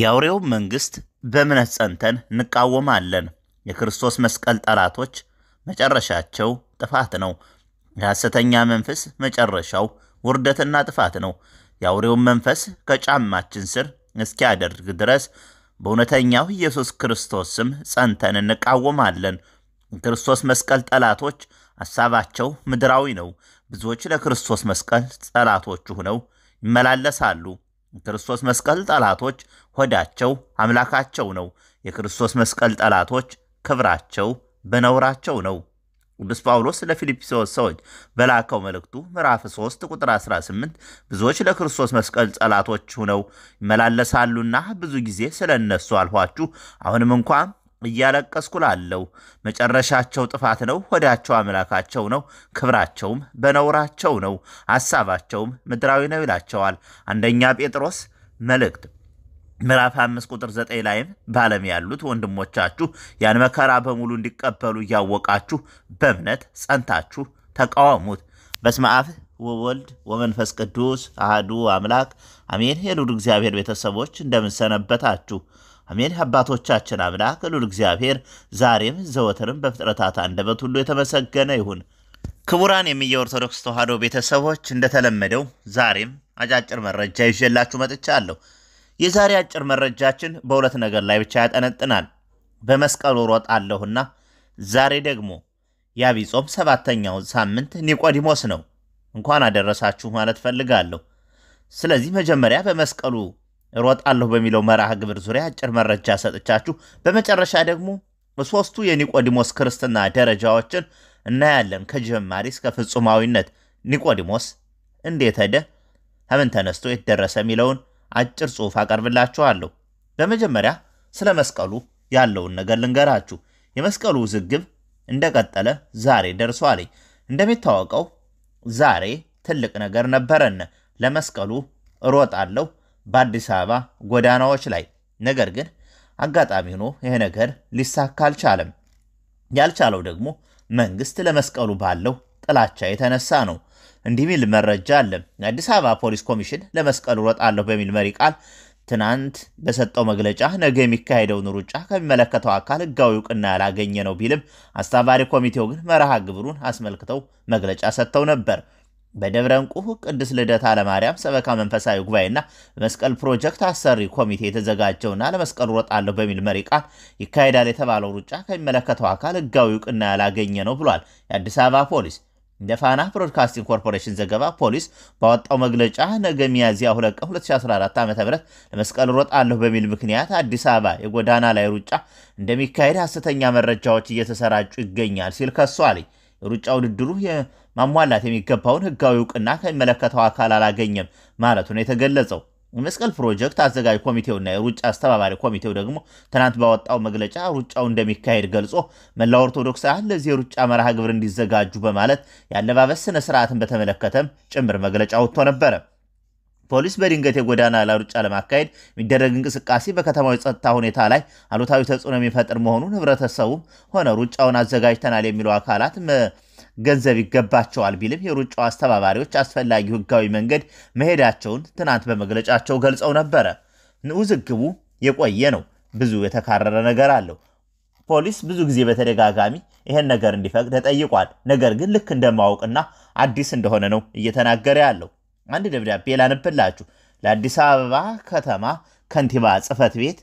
የአውሬው መንግሥት በእምነት ጸንተን እንቃወማለን። የክርስቶስ መስቀል ጠላቶች መጨረሻቸው ጥፋት ነው። የሐሰተኛ መንፈስ መጨረሻው ውርደትና ጥፋት ነው። የአውሬውን መንፈስ ከጫማችን ስር እስኪያደርግ ድረስ በእውነተኛው ኢየሱስ ክርስቶስ ስም ጸንተን እንቃወማለን። የክርስቶስ መስቀል ጠላቶች ሐሳባቸው ምድራዊ ነው። ብዙዎች ለክርስቶስ መስቀል ጠላቶቹ ሆነው ይመላለሳሉ። የክርስቶስ መስቀል ጠላቶች ሆዳቸው አምላካቸው ነው። የክርስቶስ መስቀል ጠላቶች ክብራቸው በነውራቸው ነው። ቅዱስ ጳውሎስ ለፊልጵስዩስ ሰዎች በላከው መልእክቱ ምዕራፍ 3 ቁጥር 18 ብዙዎች ለክርስቶስ መስቀል ጠላቶች ሆነው ይመላለሳሉና ብዙ ጊዜ ስለ እነሱ አልኋችሁ፣ አሁንም እንኳን እያለቀስኩ ላለው መጨረሻቸው ጥፋት ነው። ሆዳቸው አምላካቸው ነው፣ ክብራቸውም በነውራቸው ነው፣ ሐሳባቸውም ምድራዊ ነው ይላቸዋል። አንደኛ ጴጥሮስ መልእክት ምዕራፍ አምስት ቁጥር ዘጠኝ ላይም በዓለም ያሉት ወንድሞቻችሁ ያን መከራ በሙሉ እንዲቀበሉ እያወቃችሁ በእምነት ጸንታችሁ ተቃወሙት። በስመ አብ ወወልድ ወመንፈስ ቅዱስ አህዱ አምላክ አሜን። የሉድ እግዚአብሔር ቤተሰቦች እንደምንሰነበታችሁ አሜን። አባቶቻችን አምላክ ሉድ እግዚአብሔር ዛሬም ዘወትርም በፍጥረታት አንደበት ሁሉ የተመሰገነ ይሁን። ክቡራን የሚየ ኦርቶዶክስ ተዋህዶ ቤተሰቦች እንደተለመደው ዛሬም አጫጭር መረጃ ይዤላችሁ መጥቻለሁ። የዛሬ አጭር መረጃችን በሁለት ነገር ላይ ብቻ ያጠነጥናል። በመስቀል ሮጥ አለሁና ዛሬ ደግሞ የአብይ ጾም ሰባተኛው ሳምንት ኒቆዲሞስ ነው። እንኳን አደረሳችሁ ማለት ፈልጋለሁ። ስለዚህ መጀመሪያ በመስቀሉ እሮጣለሁ በሚለው መርሃ ግብር ዙሪያ አጭር መረጃ ሰጥቻችሁ፣ በመጨረሻ ደግሞ ሶስቱ የኒቆዲሞስ ክርስትና ደረጃዎችን እናያለን። ከጀማሪ እስከ ፍጹማዊነት ኒቆዲሞስ እንዴት ሄደ፣ ከምን ተነስቶ የት ደረሰ የሚለውን አጭር ጽሑፍ አቀርብላችኋለሁ። በመጀመሪያ ስለ መስቀሉ ያለውን ነገር ልንገራችሁ። የመስቀሉ ውዝግብ እንደቀጠለ ዛሬ ደርሷል። እንደሚታወቀው ዛሬ ትልቅ ነገር ነበረን። ለመስቀሉ እሮጣለሁ በአዲስ አበባ ጎዳናዎች ላይ። ነገር ግን አጋጣሚ ሆኖ ይሄ ነገር ሊሳካ አልቻለም። ያልቻለው ደግሞ መንግስት ለመስቀሉ ባለው ጥላቻ የተነሳ ነው። እንዲህ መረጃ አለ። የአዲስ አበባ ፖሊስ ኮሚሽን ለመስቀል እሮጣለሁ በሚል መሪ ቃል ትናንት በሰጠው መግለጫ ነገ የሚካሄደውን ሩጫ ከሚመለከተው አካል ህጋዊ እውቅና ያላገኘ ነው ቢልም አስተባባሪ ኮሚቴው ግን መርሃ ግብሩን አስመልክተው መግለጫ ሰጥተው ነበር። በደብረ እንቁ ቅድስት ልደታ ለማርያም ሰበካ መንፈሳዊ ጉባኤና በመስቀል ፕሮጀክት አሰሪ ኮሚቴ የተዘጋጀውና ለመስቀል እሮጣለሁ በሚል መሪ ቃል ይካሄዳል የተባለው ሩጫ ከሚመለከተው አካል ህጋዊ እውቅና ያላገኘ ነው ብሏል የአዲስ አበባ ፖሊስ። እንደ ፋና ብሮድካስቲንግ ኮርፖሬሽን ዘገባ ፖሊስ ባወጣው መግለጫ ነገ ሚያዝያ 2 ቀን 2014 ዓ ም ለመስቀል አለሁ በሚል ምክንያት አዲስ አበባ የጎዳና ላይ ሩጫ እንደሚካሄድ ሐሰተኛ መረጃዎች እየተሰራጩ ይገኛል ሲል ከሷል። የሩጫ ውድድሩ ማሟላት የሚገባውን ሕጋዊ እውቅና ከሚመለከተው አካል አላገኘም ማለቱ ነው የተገለጸው። የመስቀል ፕሮጀክት አዘጋጅ ኮሚቴውና የሩጫ አስተባባሪ ኮሚቴው ደግሞ ትናንት ባወጣው መግለጫ ሩጫው እንደሚካሄድ ገልጾ መላው ኦርቶዶክሳውያን ለዚህ የሩጫ መርሃ ግብር እንዲዘጋጁ በማለት የአለባበስ ስነ ስርዓትን በተመለከተም ጭምር መግለጫ ወጥቶ ነበረ። ፖሊስ በድንገት የጎዳና ላይ ሩጫ ለማካሄድ የሚደረግ እንቅስቃሴ በከተማው የጸጥታ ሁኔታ ላይ አሉታዊ ተጽዕኖ የሚፈጥር መሆኑን ህብረተሰቡም ሆነ ሩጫውን አዘጋጅተናል የሚለው አካላት ገንዘብ ይገባቸዋል ቢልም የሩጫው አስተባባሪዎች አስፈላጊው ህጋዊ መንገድ መሄዳቸውን ትናንት በመግለጫቸው ገልጸው ነበረ። ውዝግቡ የቆየ ነው። ብዙ የተካረረ ነገር አለው። ፖሊስ ብዙ ጊዜ በተደጋጋሚ ይሄን ነገር እንዲፈቅድ ተጠይቋል። ነገር ግን ልክ እንደማወቅና አዲስ እንደሆነ ነው እየተናገረ ያለው። አንድ ደብዳቤ ላንብላችሁ። ለአዲስ አበባ ከተማ ከንቲባ ጽፈት ቤት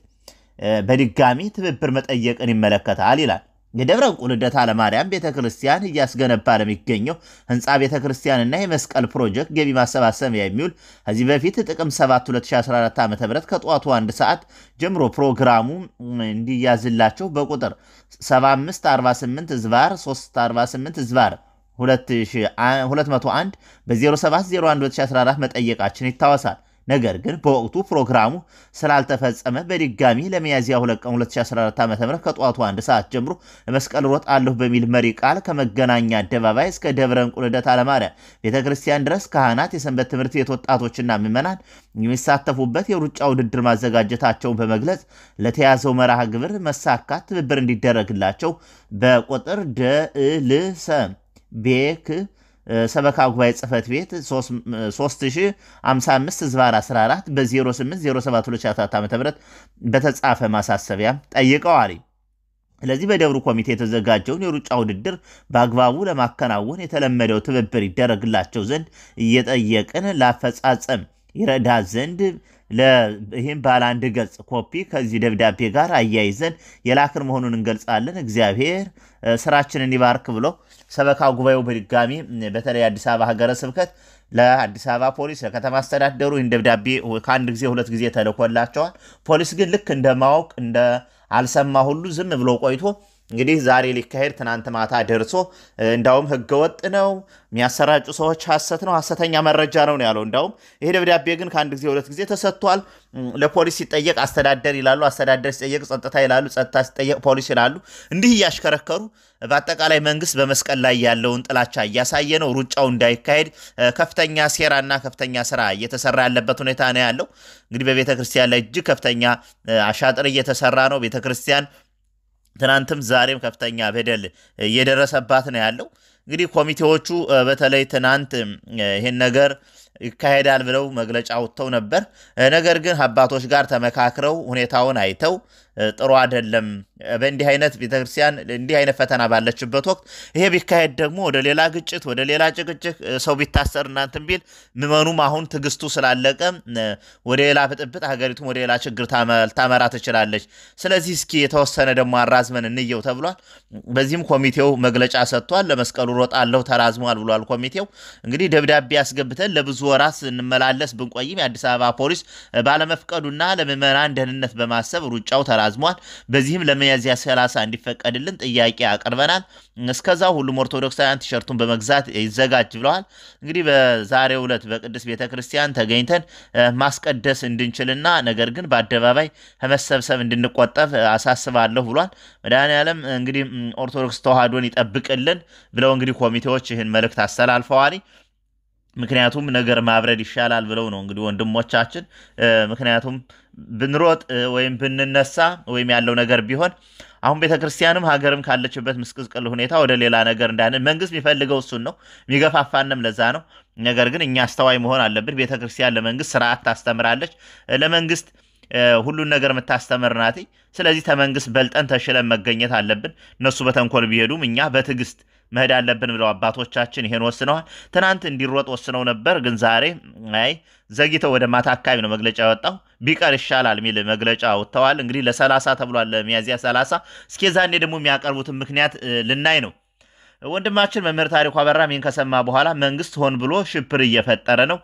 በድጋሚ ትብብር መጠየቅን ይመለከታል ይላል። የደብረ ዕንቁ ልደታ ለማርያም ቤተ ክርስቲያን እያስገነባ ለሚገኘው ህንፃ ቤተ ክርስቲያንና የመስቀል ፕሮጀክት ገቢ ማሰባሰቢያ የሚውል ከዚህ በፊት ጥቅም 7 2014 ዓ ም ከጠዋቱ አንድ ሰዓት ጀምሮ ፕሮግራሙ እንዲያዝላቸው በቁጥር 7548 ዝባር 348 ዝባር 201 በ0701 2014 መጠየቃችን ይታወሳል። ነገር ግን በወቅቱ ፕሮግራሙ ስላልተፈጸመ በድጋሚ ለሚያዝያ 2 ቀን 2014 ዓ ም ከጠዋቱ አንድ ሰዓት ጀምሮ መስቀል ሮጥ አለሁ በሚል መሪ ቃል ከመገናኛ አደባባይ እስከ ደብረ እንቁልደት አለማርያም ቤተ ክርስቲያን ድረስ ካህናት፣ የሰንበት ትምህርት ቤት ወጣቶችና ምዕመናን የሚሳተፉበት የሩጫ ውድድር ማዘጋጀታቸውን በመግለጽ ለተያዘው መርሃ ግብር መሳካት ትብብር እንዲደረግላቸው በቁጥር ደልሰ ቤክ ሰበካ ጉባኤ ጽህፈት ቤት 3055 ዝባር 14 በ0807 2014 ዓ ም በተጻፈ ማሳሰቢያ ጠይቀዋል። ስለዚህ በደብሩ ኮሚቴ የተዘጋጀውን የሩጫ ውድድር በአግባቡ ለማከናወን የተለመደው ትብብር ይደረግላቸው ዘንድ እየጠየቅን ላፈጻጸም ይረዳ ዘንድ ይህም ባለ አንድ ገጽ ኮፒ ከዚህ ደብዳቤ ጋር አያይዘን የላክን መሆኑን እንገልጻለን። እግዚአብሔር ስራችንን ይባርክ ብለው ሰበካ ጉባኤው በድጋሚ በተለይ አዲስ አበባ ሀገረ ስብከት ለአዲስ አበባ ፖሊስ ለከተማ አስተዳደሩ ይህን ደብዳቤ ከአንድ ጊዜ ሁለት ጊዜ ተልኮላቸዋል። ፖሊስ ግን ልክ እንደማወቅ እንደ አልሰማ ሁሉ ዝም ብሎ ቆይቶ እንግዲህ ዛሬ ሊካሄድ ትናንት ማታ ደርሶ እንዳውም ህገወጥ ነው የሚያሰራጩ ሰዎች ሀሰት ነው ሀሰተኛ መረጃ ነው ያለው። እንዳውም ይሄ ደብዳቤ ግን ከአንድ ጊዜ ሁለት ጊዜ ተሰጥቷል። ለፖሊስ ሲጠየቅ አስተዳደር ይላሉ፣ አስተዳደር ሲጠየቅ ጸጥታ ይላሉ፣ ጸጥታ ሲጠየቅ ፖሊስ ይላሉ። እንዲህ እያሽከረከሩ በአጠቃላይ መንግስት በመስቀል ላይ ያለውን ጥላቻ እያሳየ ነው። ሩጫው እንዳይካሄድ ከፍተኛ ሴራና ከፍተኛ ስራ እየተሰራ ያለበት ሁኔታ ነው ያለው። እንግዲህ በቤተክርስቲያን ላይ እጅግ ከፍተኛ አሻጥር እየተሰራ ነው። ቤተክርስቲያን ትናንትም ዛሬም ከፍተኛ በደል እየደረሰባት ነው ያለው። እንግዲህ ኮሚቴዎቹ በተለይ ትናንት ይህን ነገር ይካሄዳል ብለው መግለጫ አውጥተው ነበር። ነገር ግን አባቶች ጋር ተመካክረው ሁኔታውን አይተው ጥሩ አይደለም። በእንዲህ አይነት ቤተክርስቲያን እንዲህ አይነት ፈተና ባለችበት ወቅት ይሄ ቢካሄድ ደግሞ ወደ ሌላ ግጭት፣ ወደ ሌላ ጭቅጭቅ ሰው ቢታሰር እናንትን ቢል ምመኑም አሁን ትግስቱ ስላለቀ ወደ ሌላ ብጥብጥ ሀገሪቱም ወደ ሌላ ችግር ታመራ ትችላለች። ስለዚህ እስኪ የተወሰነ ደግሞ አራዝመን እንየው ተብሏል። በዚህም ኮሚቴው መግለጫ ሰጥቷል። ለመስቀሉ ሮጣለሁ ተራዝሟል ብሏል ኮሚቴው እንግዲህ ደብዳቤ ያስገብተን ለብዙ ወራት ስንመላለስ ብንቆይም የአዲስ አበባ ፖሊስ ባለመፍቀዱና ለምዕመናን ደህንነት በማሰብ ሩጫው ተራ አዝሟል። በዚህም ለሚያዝያ 30 እንዲፈቀድልን ጥያቄ አቅርበናል። እስከዛ ሁሉም ኦርቶዶክሳውያን ቲሸርቱን በመግዛት ይዘጋጅ ብለዋል። እንግዲህ በዛሬው ዕለት በቅዱስ ቤተ ክርስቲያን ተገኝተን ማስቀደስ እንድንችልና ነገር ግን በአደባባይ ከመሰብሰብ እንድንቆጠብ አሳስባለሁ ብሏል። መድኃኔዓለም እንግዲህ ኦርቶዶክስ ተዋህዶን ይጠብቅልን ብለው እንግዲህ ኮሚቴዎች ይህን መልእክት አስተላልፈዋል። ምክንያቱም ነገር ማብረድ ይሻላል ብለው ነው እንግዲህ ወንድሞቻችን። ምክንያቱም ብንሮጥ ወይም ብንነሳ ወይም ያለው ነገር ቢሆን አሁን ቤተ ክርስቲያንም ሀገርም ካለችበት ምስቅዝቅል ሁኔታ ወደ ሌላ ነገር እንዳንን መንግስት የሚፈልገው እሱን ነው፣ የሚገፋፋንም ለዛ ነው። ነገር ግን እኛ አስተዋይ መሆን አለብን። ቤተ ክርስቲያን ለመንግስት ስርዓት ታስተምራለች። ለመንግስት ሁሉን ነገር የምታስተምር ናት። ስለዚህ ተመንግስት በልጠን ተሽለን መገኘት አለብን። እነሱ በተንኮል ቢሄዱም እኛ በትዕግስት መሄድ አለብን ብለው አባቶቻችን ይሄን ወስነዋል። ትናንት እንዲሮጥ ወስነው ነበር፣ ግን ዛሬ አይ ዘግይተው ወደ ማታ አካባቢ ነው መግለጫ ያወጣው ቢቀር ይሻላል የሚል መግለጫ ወጥተዋል። እንግዲህ ለሰላሳ ተብሏል፣ ለሚያዝያ ሰላሳ እስኪ ዛኔ ደግሞ የሚያቀርቡትን ምክንያት ልናይ ነው። ወንድማችን መምህር ታሪኩ አበራ ይህን ከሰማ በኋላ መንግስት ሆን ብሎ ሽብር እየፈጠረ ነው፣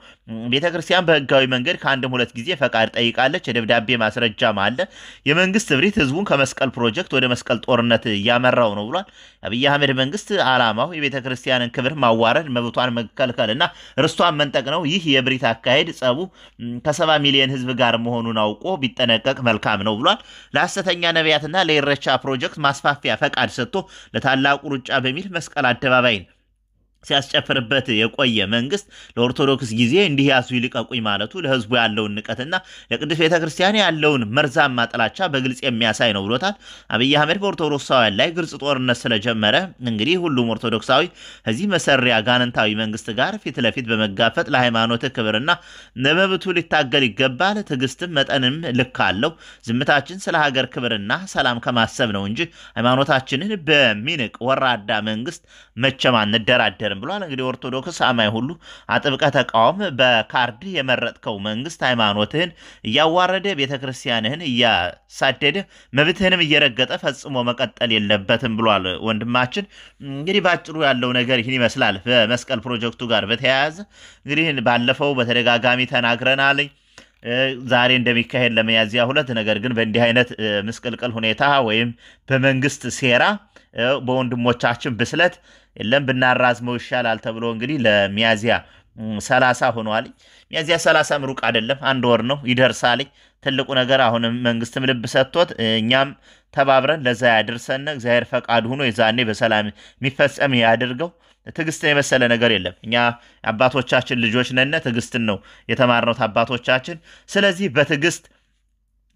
ቤተ ክርስቲያን በህጋዊ መንገድ ከአንድም ሁለት ጊዜ ፈቃድ ጠይቃለች፣ የደብዳቤ ማስረጃም አለ፣ የመንግስት እብሪት ህዝቡን ከመስቀል ፕሮጀክት ወደ መስቀል ጦርነት እያመራው ነው ብሏል። አብይ አህመድ መንግስት ዓላማው የቤተ ክርስቲያንን ክብር ማዋረድ፣ መብቷን መከልከልና ርስቷን መንጠቅ ነው። ይህ የብሪት አካሄድ ጸቡ ከሰባ ሚሊዮን ህዝብ ጋር መሆኑን አውቆ ቢጠነቀቅ መልካም ነው ብሏል። ለሐሰተኛ ነቢያትና ለኢሬቻ ፕሮጀክት ማስፋፊያ ፈቃድ ሰጥቶ ለታላቁ ሩጫ በሚል መስቀል አደባባይን ሲያስጨፍርበት የቆየ መንግስት ለኦርቶዶክስ ጊዜ እንዲህ ያሱ ይልቀቁኝ ማለቱ ለህዝቡ ያለውን ንቀትና ለቅዱስ ቤተ ክርስቲያን ያለውን መርዛማ ጥላቻ በግልጽ የሚያሳይ ነው ብሎታል። አብይ አህመድ በኦርቶዶክሳውያን ላይ ግልጽ ጦርነት ስለጀመረ እንግዲህ ሁሉም ኦርቶዶክሳዊ ከዚህ መሰሪያ ጋንንታዊ መንግስት ጋር ፊት ለፊት በመጋፈጥ ለሃይማኖት ክብርና ለመብቱ ሊታገል ይገባል። ትዕግስትም መጠንም ልክ አለው። ዝምታችን ስለ ሀገር ክብርና ሰላም ከማሰብ ነው እንጂ ሃይማኖታችንን በሚንቅ ወራዳ መንግስት መቼም አንደራደር አይደለም ብሏል። እንግዲህ ኦርቶዶክስ አማኝ ሁሉ አጥብቀ ተቃውም። በካርድ የመረጥከው መንግስት ሃይማኖትህን እያዋረደ ቤተ ክርስቲያንህን እያሳደደ መብትህንም እየረገጠ ፈጽሞ መቀጠል የለበትም ብሏል ወንድማችን። እንግዲህ ባጭሩ ያለው ነገር ይህን ይመስላል። በመስቀል ፕሮጀክቱ ጋር በተያያዘ እንግዲህ ባለፈው በተደጋጋሚ ተናግረናልኝ ዛሬ እንደሚካሄድ ለመያዝያ ሁለት ነገር ግን በእንዲህ አይነት ምስቅልቅል ሁኔታ ወይም በመንግስት ሴራ በወንድሞቻችን ብስለት የለም ብናራዝመው ይሻላል ተብሎ እንግዲህ ለሚያዚያ ሰላሳ ሆኗል። ሚያዚያ ሰላሳም ሩቅ አይደለም፣ አንድ ወር ነው ይደርሳል። ትልቁ ነገር አሁንም መንግስትም ልብ ሰጥቶት እኛም ተባብረን ለዛ ያደርሰን እግዚአብሔር ፈቃድ ሆኖ የዛኔ በሰላም የሚፈጸም ያድርገው። ትዕግስትን የመሰለ ነገር የለም። እኛ አባቶቻችን ልጆች ነን፣ ትዕግስትን ነው የተማርነው አባቶቻችን። ስለዚህ በትዕግስት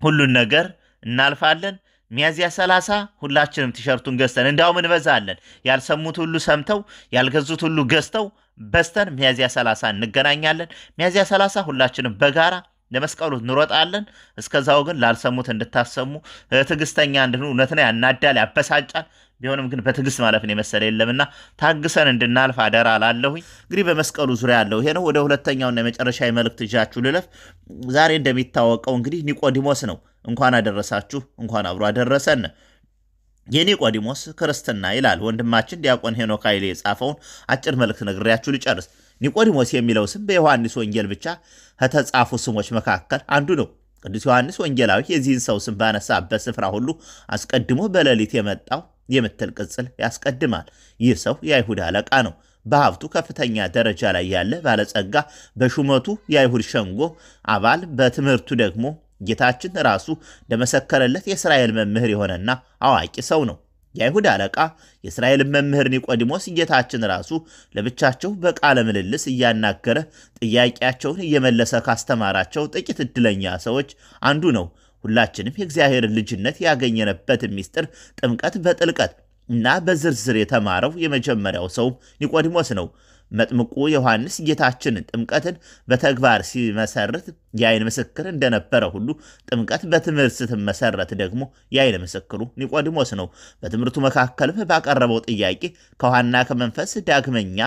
ሁሉን ነገር እናልፋለን። ሚያዚያ 30 ሁላችንም ቲሸርቱን ገዝተን እንዲያውም እንበዛለን። ያልሰሙት ሁሉ ሰምተው ያልገዙት ሁሉ ገዝተው በስተን ሚያዚያ 30 እንገናኛለን። ሚያዚያ 30 ሁላችንም በጋራ ለመስቀሉ እንሮጣለን። እስከዛው ግን ላልሰሙት እንድታሰሙ ትዕግስተኛ እንድንሆን እውነትን ያናዳል፣ ያበሳጫል። ቢሆንም ግን በትዕግስት ማለፍን የመሰለ የለምና ታግሰን እንድናልፍ አደራ ላለሁኝ። እንግዲህ በመስቀሉ ዙሪያ ያለው ይሄ ነው። ወደ ሁለተኛውና የመጨረሻ መልእክት ይዣችሁ ልለፍ። ዛሬ እንደሚታወቀው እንግዲህ ኒቆዲሞስ ነው እንኳን አደረሳችሁ፣ እንኳን አብሮ አደረሰን። የኒቆዲሞስ ክርስትና ይላል ወንድማችን ዲያቆን ሄኖክ ኃይሌ የጻፈውን አጭር መልእክት ነግሬያችሁ ልጨርስ። ኒቆዲሞስ የሚለው ስም በዮሐንስ ወንጌል ብቻ ከተጻፉ ስሞች መካከል አንዱ ነው። ቅዱስ ዮሐንስ ወንጌላዊ የዚህን ሰው ስም ባነሳበት ስፍራ ሁሉ አስቀድሞ በሌሊት የመጣው የምትል ቅጽል ያስቀድማል። ይህ ሰው የአይሁድ አለቃ ነው። በሀብቱ ከፍተኛ ደረጃ ላይ ያለ ባለጸጋ፣ በሹመቱ የአይሁድ ሸንጎ አባል፣ በትምህርቱ ደግሞ ጌታችን ራሱ እንደመሰከረለት የእስራኤል መምህር የሆነና አዋቂ ሰው ነው። የአይሁድ አለቃ የእስራኤልን መምህር ኒቆዲሞስ ጌታችን ራሱ ለብቻቸው በቃለ ምልልስ እያናገረ ጥያቄያቸውን እየመለሰ ካስተማራቸው ጥቂት እድለኛ ሰዎች አንዱ ነው። ሁላችንም የእግዚአብሔርን ልጅነት ያገኘንበትን ምስጢር ጥምቀት በጥልቀት እና በዝርዝር የተማረው የመጀመሪያው ሰው ኒቆዲሞስ ነው። መጥምቁ ዮሐንስ ጌታችንን ጥምቀትን በተግባር ሲመሰርት የአይን ምስክር እንደነበረ ሁሉ ጥምቀት በትምህርት ስትመሰረት ደግሞ የአይን ምስክሩ ኒቆዲሞስ ነው። በትምህርቱ መካከልም ባቀረበው ጥያቄ ከውሃና ከመንፈስ ዳግመኛ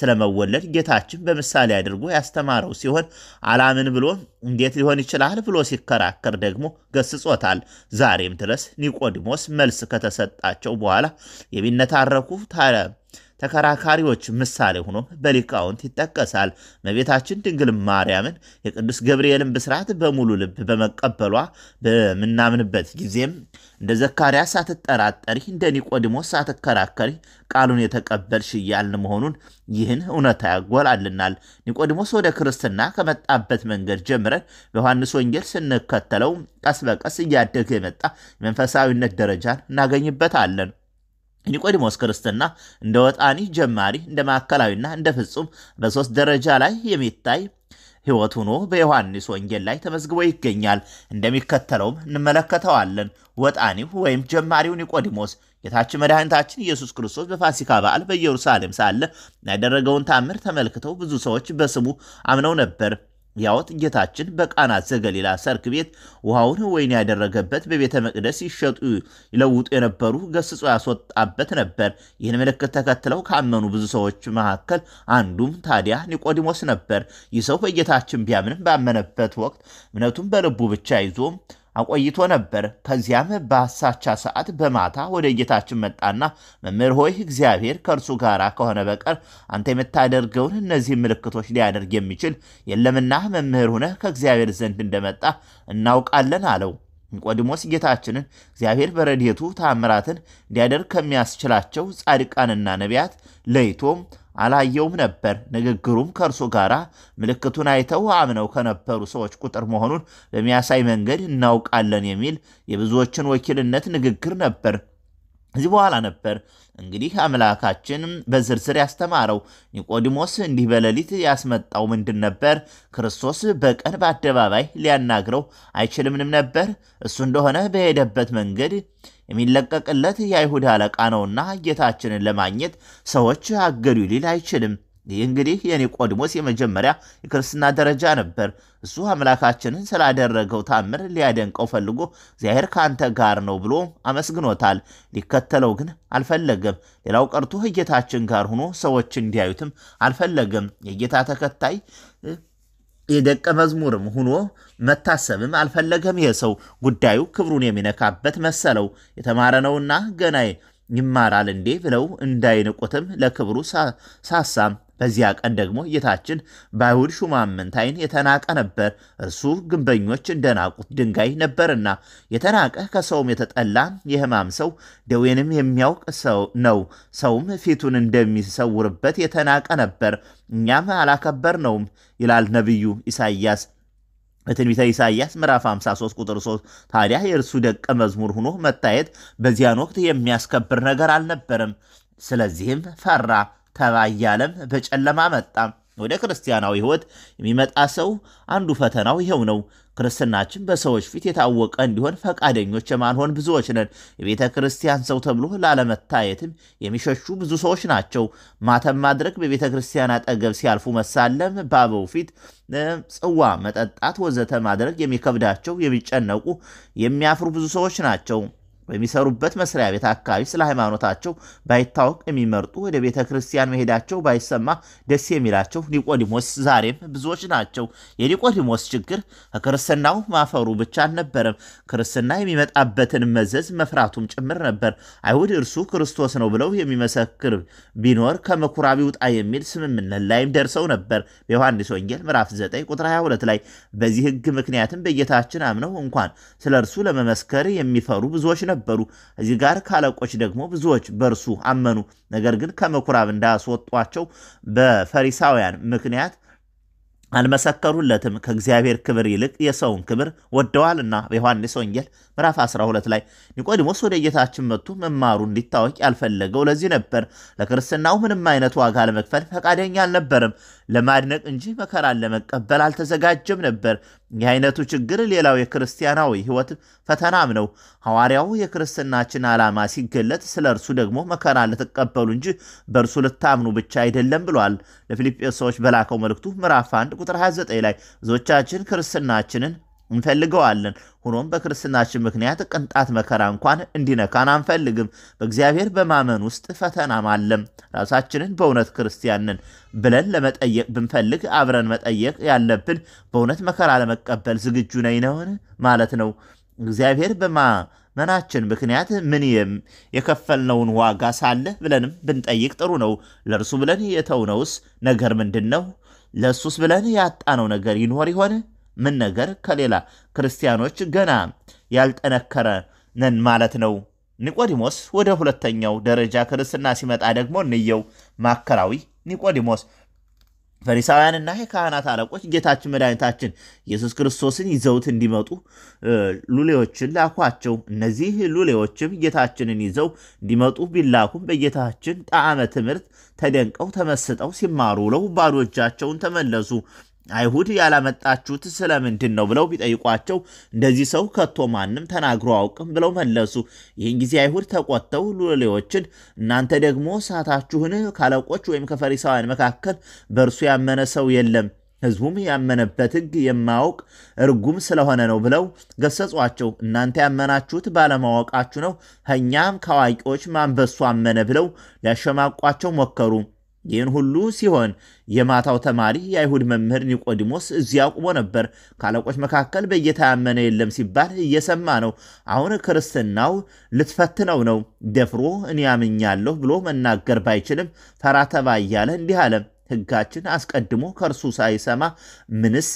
ስለመወለድ ጌታችን በምሳሌ አድርጎ ያስተማረው ሲሆን አላምን ብሎ እንዴት ሊሆን ይችላል ብሎ ሲከራከር ደግሞ ገስጾታል። ዛሬም ድረስ ኒቆዲሞስ መልስ ከተሰጣቸው በኋላ የሚነታረኩ ተከራካሪዎች ምሳሌ ሆኖ በሊቃውንት ይጠቀሳል። እመቤታችን ድንግል ማርያምን የቅዱስ ገብርኤልን ብስራት በሙሉ ልብ በመቀበሏ በምናምንበት ጊዜም እንደ ዘካርያስ ሳትጠራጠሪ፣ እንደ ኒቆዲሞስ ሳትከራከሪ ቃሉን የተቀበልሽ እያልን መሆኑን ይህን እውነታ ያጎላልናል። ኒቆዲሞስ ወደ ክርስትና ከመጣበት መንገድ ጀምረን በዮሐንስ ወንጌል ስንከተለው ቀስ በቀስ እያደገ የመጣ የመንፈሳዊነት ደረጃን እናገኝበታለን። ኒቆዲሞስ ክርስትና እንደ ወጣኒ ጀማሪ እንደ ማዕከላዊና እንደ ፍጹም በሦስት ደረጃ ላይ የሚታይ ሕይወት ሆኖ በዮሐንስ ወንጌል ላይ ተመዝግቦ ይገኛል። እንደሚከተለውም እንመለከተዋለን። ወጣኒው ወይም ጀማሪው ኒቆዲሞስ ጌታችን መድኃኒታችን ኢየሱስ ክርስቶስ በፋሲካ በዓል በኢየሩሳሌም ሳለ ያደረገውን ታምር ተመልክተው ብዙ ሰዎች በስሙ አምነው ነበር። ያውት ጌታችን በቃና ዘገሊላ ሰርክ ቤት ውሃውን ወይን ያደረገበት በቤተ መቅደስ ይሸጡ ይለውጡ የነበሩ ገስጾ ያስወጣበት ነበር። ይህን ምልክት ተከትለው ካመኑ ብዙ ሰዎች መካከል አንዱም ታዲያ ኒቆዲሞስ ነበር። ይህ ሰው በጌታችን ቢያምንም ባመነበት ወቅት እምነቱን በልቡ ብቻ ይዞም። አቆይቶ ነበር። ከዚያም በአሳቻ ሰዓት በማታ ወደ ጌታችን መጣና መምህር ሆይ እግዚአብሔር ከእርሱ ጋር ከሆነ በቀር አንተ የምታደርገውን እነዚህ ምልክቶች ሊያደርግ የሚችል የለምና መምህር ሁነህ ከእግዚአብሔር ዘንድ እንደመጣ እናውቃለን አለው። ኒቆዲሞስ ጌታችንን እግዚአብሔር በረድኤቱ ታምራትን እንዲያደርግ ከሚያስችላቸው ጻድቃንና ነቢያት ለይቶም አላየውም ነበር። ንግግሩም ከእርሱ ጋር ምልክቱን አይተው አምነው ከነበሩ ሰዎች ቁጥር መሆኑን በሚያሳይ መንገድ እናውቃለን የሚል የብዙዎችን ወኪልነት ንግግር ነበር። ከዚህ በኋላ ነበር እንግዲህ አምላካችን በዝርዝር ያስተማረው። ኒቆዲሞስ እንዲህ በሌሊት ያስመጣው ምንድን ነበር? ክርስቶስ በቀን በአደባባይ ሊያናግረው አይችልምንም ነበር? እሱ እንደሆነ በሄደበት መንገድ የሚለቀቅለት የአይሁድ አለቃ ነውና ጌታችንን ለማግኘት ሰዎች አገዱ ሊል አይችልም። ይህ እንግዲህ የኒቆዲሞስ የመጀመሪያ የክርስትና ደረጃ ነበር። እሱ አምላካችንን ስላደረገው ታምር ሊያደንቀው ፈልጎ እግዚአብሔር ከአንተ ጋር ነው ብሎ አመስግኖታል። ሊከተለው ግን አልፈለገም። ሌላው ቀርቶ ጌታችን ጋር ሆኖ ሰዎች እንዲያዩትም አልፈለገም። የጌታ ተከታይ የደቀ መዝሙርም ሁኖ መታሰብም አልፈለገም። ይህ ሰው ጉዳዩ ክብሩን የሚነካበት መሰለው። የተማረ ነውና ገና ይማራል እንዴ ብለው እንዳይንቁትም ለክብሩ ሳሳም በዚያ ቀን ደግሞ ጌታችን በአይሁድ ሹማምንት ዓይን የተናቀ ነበር። እርሱ ግንበኞች እንደናቁት ድንጋይ ነበርና የተናቀ ከሰውም የተጠላ የሕማም ሰው ደዌንም የሚያውቅ ሰው ነው። ሰውም ፊቱን እንደሚሰውርበት የተናቀ ነበር፣ እኛም አላከበርነውም ይላል ነቢዩ ኢሳይያስ በትንቢተ ኢሳይያስ ምዕራፍ 53 ቁጥር 3 ታዲያ የእርሱ ደቀ መዝሙር ሆኖ መታየት በዚያን ወቅት የሚያስከብር ነገር አልነበረም። ስለዚህም ፈራ። ተባያለም በጨለማ መጣ። ወደ ክርስቲያናዊ ሕይወት የሚመጣ ሰው አንዱ ፈተናው ይኸው ነው። ክርስትናችን በሰዎች ፊት የታወቀ እንዲሆን ፈቃደኞች የማንሆን ብዙዎች ነን። የቤተ ክርስቲያን ሰው ተብሎ ላለመታየትም የሚሸሹ ብዙ ሰዎች ናቸው። ማተም ማድረግ፣ በቤተ ክርስቲያን አጠገብ ሲያልፉ መሳለም፣ በአበው ፊት ጽዋ መጠጣት ወዘተ ማድረግ የሚከብዳቸው የሚጨነቁ፣ የሚያፍሩ ብዙ ሰዎች ናቸው። በሚሰሩበት መስሪያ ቤት አካባቢ ስለ ሃይማኖታቸው ባይታወቅ የሚመርጡ ወደ ቤተ ክርስቲያን መሄዳቸው ባይሰማ ደስ የሚላቸው ኒቆዲሞስ ዛሬም ብዙዎች ናቸው። የኒቆዲሞስ ችግር ከክርስትናው ማፈሩ ብቻ አልነበረም፣ ክርስትና የሚመጣበትን መዘዝ መፍራቱም ጭምር ነበር። አይሁድ እርሱ ክርስቶስ ነው ብለው የሚመሰክር ቢኖር ከምኩራብ ይውጣ የሚል ስምምነት ላይም ደርሰው ነበር። በዮሐንስ ወንጌል ምዕራፍ 9 ቁጥር 22 ላይ በዚህ ህግ ምክንያትም በጌታችን አምነው እንኳን ስለ እርሱ ለመመስከር የሚፈሩ ብዙዎች ነበር። ነበሩ። እዚህ ጋር ካለቆች ደግሞ ብዙዎች በእርሱ አመኑ፣ ነገር ግን ከምኩራብ እንዳስወጧቸው በፈሪሳውያን ምክንያት አልመሰከሩለትም። ከእግዚአብሔር ክብር ይልቅ የሰውን ክብር ወደዋልና። በዮሐንስ ወንጌል ምዕራፍ 12 ላይ ኒቆዲሞስ ወደ ጌታችን መጥቶ መማሩ እንዲታወቅ ያልፈለገው ለዚህ ነበር። ለክርስትናው ምንም አይነት ዋጋ ለመክፈል ፈቃደኛ አልነበረም። ለማድነቅ እንጂ መከራን ለመቀበል አልተዘጋጀም ነበር። ይህ አይነቱ ችግር ሌላው የክርስቲያናዊ ሕይወት ፈተናም ነው። ሐዋርያው የክርስትናችን ዓላማ ሲገለጥ ስለ እርሱ ደግሞ መከራ ልትቀበሉ እንጂ በእርሱ ልታምኑ ብቻ አይደለም ብሏል። ለፊልጵስ ሰዎች በላከው መልእክቱ ምዕራፍ 1 ቁጥር 29 ላይ ብዙዎቻችን ክርስትናችንን እንፈልገዋለን። ሆኖም በክርስትናችን ምክንያት ቅንጣት መከራ እንኳን እንዲነካን አንፈልግም። በእግዚአብሔር በማመን ውስጥ ፈተናም አለም። ራሳችንን በእውነት ክርስቲያንን ብለን ለመጠየቅ ብንፈልግ አብረን መጠየቅ ያለብን በእውነት መከራ ለመቀበል ዝግጁ ነኝ ነውን ማለት ነው። እግዚአብሔር በማመናችን ምክንያት ምን የከፈልነውን ዋጋ ሳለ ብለንም ብንጠይቅ ጥሩ ነው። ለእርሱ ብለን የተውነውስ ነገር ምንድን ነው? ለእሱስ ብለን ያጣነው ነገር ይኖር ይሆን? ምን ነገር ከሌላ ክርስቲያኖች ገና ያልጠነከረ ነን ማለት ነው። ኒቆዲሞስ ወደ ሁለተኛው ደረጃ ክርስትና ሲመጣ ደግሞ እንየው። ማከራዊ ኒቆዲሞስ ፈሪሳውያንና የካህናት አለቆች ጌታችን መድኃኒታችን ኢየሱስ ክርስቶስን ይዘውት እንዲመጡ ሉሌዎችን ላኳቸው። እነዚህ ሉሌዎችም ጌታችንን ይዘው እንዲመጡ ቢላኩም በጌታችን ጣዕመ ትምህርት ተደንቀው ተመስጠው ሲማሩ ውለው ባዶ እጃቸውን ተመለሱ። አይሁድ ያላመጣችሁት ስለምንድን ነው ብለው ቢጠይቋቸው እንደዚህ ሰው ከቶ ማንም ተናግሮ አውቅም ብለው መለሱ። ይህን ጊዜ አይሁድ ተቆጥተው ሎሌዎችን እናንተ ደግሞ ሳታችሁን? ካለቆች ወይም ከፈሪሳውያን መካከል በእርሱ ያመነ ሰው የለም፣ ሕዝቡም ያመነበት ሕግ የማያውቅ እርጉም ስለሆነ ነው ብለው ገሰጿቸው። እናንተ ያመናችሁት ባለማወቃችሁ ነው፣ እኛም ከአዋቂዎች ማንበሱ አመነ ብለው ሊያሸማቋቸው ሞከሩ። ይህን ሁሉ ሲሆን የማታው ተማሪ የአይሁድ መምህር ኒቆዲሞስ እዚያ ቁሞ ነበር። ካለቆች መካከል በጌታ ያመነ የለም ሲባል እየሰማ ነው። አሁን ክርስትናው ልትፈትነው ነው። ደፍሮ እኔ ያምኛለሁ ብሎ መናገር ባይችልም ፈራ ተባ እያለ እንዲህ አለ። ሕጋችን አስቀድሞ ከእርሱ ሳይሰማ ምንስ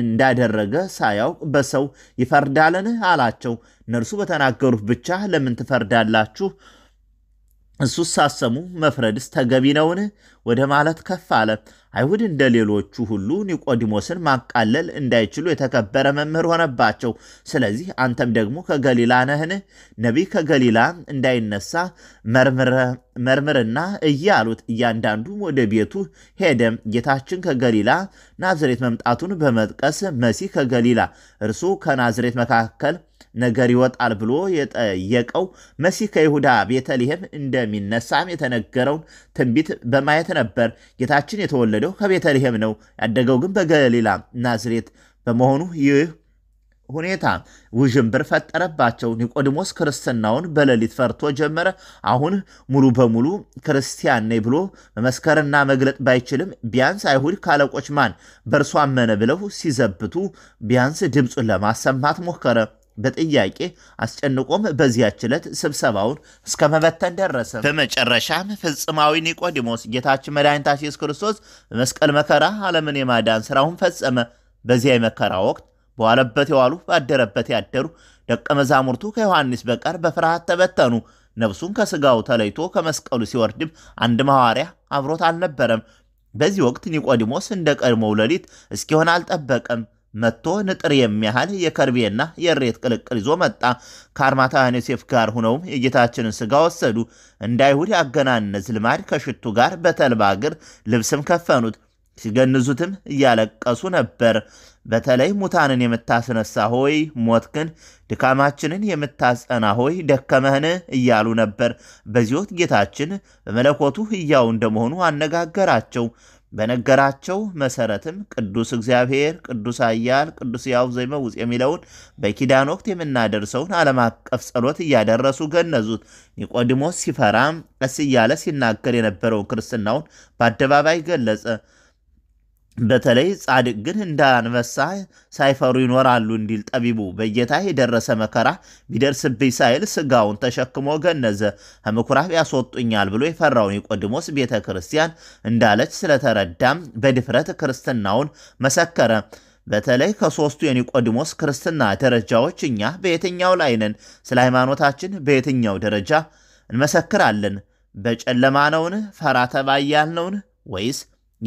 እንዳደረገ ሳያውቅ በሰው ይፈርዳልን? አላቸው። እነርሱ በተናገሩት ብቻ ለምን ትፈርዳላችሁ? እሱ ሳሰሙ መፍረድስ ተገቢ ነውን? ወደ ማለት ከፍ አለ። አይሁድ እንደ ሌሎቹ ሁሉ ኒቆዲሞስን ማቃለል እንዳይችሉ የተከበረ መምህር ሆነባቸው። ስለዚህ አንተም ደግሞ ከገሊላ ነህን? ነቢይ ከገሊላ እንዳይነሳ መርምርና እይ አሉት። እያንዳንዱም ወደ ቤቱ ሄደ። ጌታችን ከገሊላ ናዝሬት መምጣቱን በመጥቀስ መሲህ ከገሊላ እርሱ ከናዝሬት መካከል ነገር ይወጣል ብሎ የጠየቀው መሲህ ከይሁዳ ቤተልሔም እንደሚነሳም የተነገረውን ትንቢት በማየት ነበር። ጌታችን የተወለደው ከቤተልሔም ነው፣ ያደገው ግን በገሊላ ናዝሬት በመሆኑ ይህ ሁኔታ ውዥንብር ፈጠረባቸው። ኒቆዲሞስ ክርስትናውን በሌሊት ፈርቶ ጀመረ። አሁን ሙሉ በሙሉ ክርስቲያን ነኝ ብሎ መመስከርና መግለጥ ባይችልም ቢያንስ አይሁድ ካለቆች ማን በእርሱ አመነ ብለው ሲዘብቱ ቢያንስ ድምፁን ለማሰማት ሞከረ። በጥያቄ አስጨንቆም በዚያች ዕለት ስብሰባውን እስከ መበተን ደረሰ። በመጨረሻም ፍጽማዊ ኒቆዲሞስ ጌታችን መድኃኒታችን ኢየሱስ ክርስቶስ በመስቀል መከራ ዓለምን የማዳን ሥራውን ፈጸመ። በዚያ የመከራ ወቅት በዋለበት የዋሉ ባደረበት ያደሩ ደቀ መዛሙርቱ ከዮሐንስ በቀር በፍርሃት ተበተኑ። ነፍሱን ከሥጋው ተለይቶ ከመስቀሉ ሲወርድም አንድ ሐዋርያ አብሮት አልነበረም። በዚህ ወቅት ኒቆዲሞስ እንደ ቀድሞው ሌሊት እስኪሆን አልጠበቀም። መጥቶ ንጥር የሚያህል የከርቤና የሬት ቅልቅል ይዞ መጣ። ከአርማታ ዮሴፍ ጋር ሁነውም የጌታችንን ሥጋ ወሰዱ። እንደ አይሁድ ያገናነዝ ልማድ ከሽቱ ጋር በተልባ እግር ልብስም ከፈኑት። ሲገንዙትም እያለቀሱ ነበር። በተለይ ሙታንን የምታስነሳ ሆይ ሞትክን፣ ድካማችንን የምታጸና ሆይ ደከመህን እያሉ ነበር። በዚህ ወቅት ጌታችን በመለኮቱ ሕያው እንደመሆኑ አነጋገራቸው። በነገራቸው መሰረትም ቅዱስ እግዚአብሔር፣ ቅዱስ አያል፣ ቅዱስ ያው ዘይመውፅ የሚለውን በኪዳን ወቅት የምናደርሰውን ዓለም አቀፍ ጸሎት እያደረሱ ገነዙት። ኒቆዲሞስ ሲፈራም ቀስ እያለ ሲናገር የነበረውን ክርስትናውን በአደባባይ ገለጸ። በተለይ ጻድቅ ግን እንደ አንበሳ ሳይፈሩ ይኖራሉ እንዲል ጠቢቡ በጌታ የደረሰ መከራ ቢደርስብኝ ሳይል ስጋውን ተሸክሞ ገነዘ ከምኩራብ ያስወጡኛል ብሎ የፈራውን የቆድሞስ ቤተ ክርስቲያን እንዳለች ስለተረዳም በድፍረት ክርስትናውን መሰከረ። በተለይ ከሦስቱ የኒቆዲሞስ ክርስትና ደረጃዎች እኛ በየትኛው ላይ ነን? ስለ ሃይማኖታችን በየትኛው ደረጃ እንመሰክራለን? በጨለማ ነውን? ፈራ ተባያል ነውን? ወይስ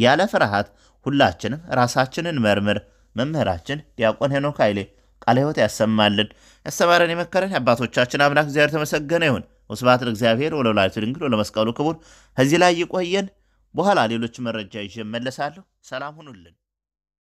ያለ ፍርሃት ሁላችንም ራሳችንን መርምር። መምህራችን ዲያቆን ሄኖክ ኃይሌ ቃለ ሕይወት ያሰማልን። ያስተማረን የመከረን የአባቶቻችን አምላክ እግዚአብሔር ተመሰገነ ይሁን። ወስብሐት ለእግዚአብሔር ወለወላዲቱ ድንግል ወለመስቀሉ ክቡር። ከዚህ ላይ ይቆየን። በኋላ ሌሎች መረጃ ይዤ እመለሳለሁ። ሰላም ሁኑልን።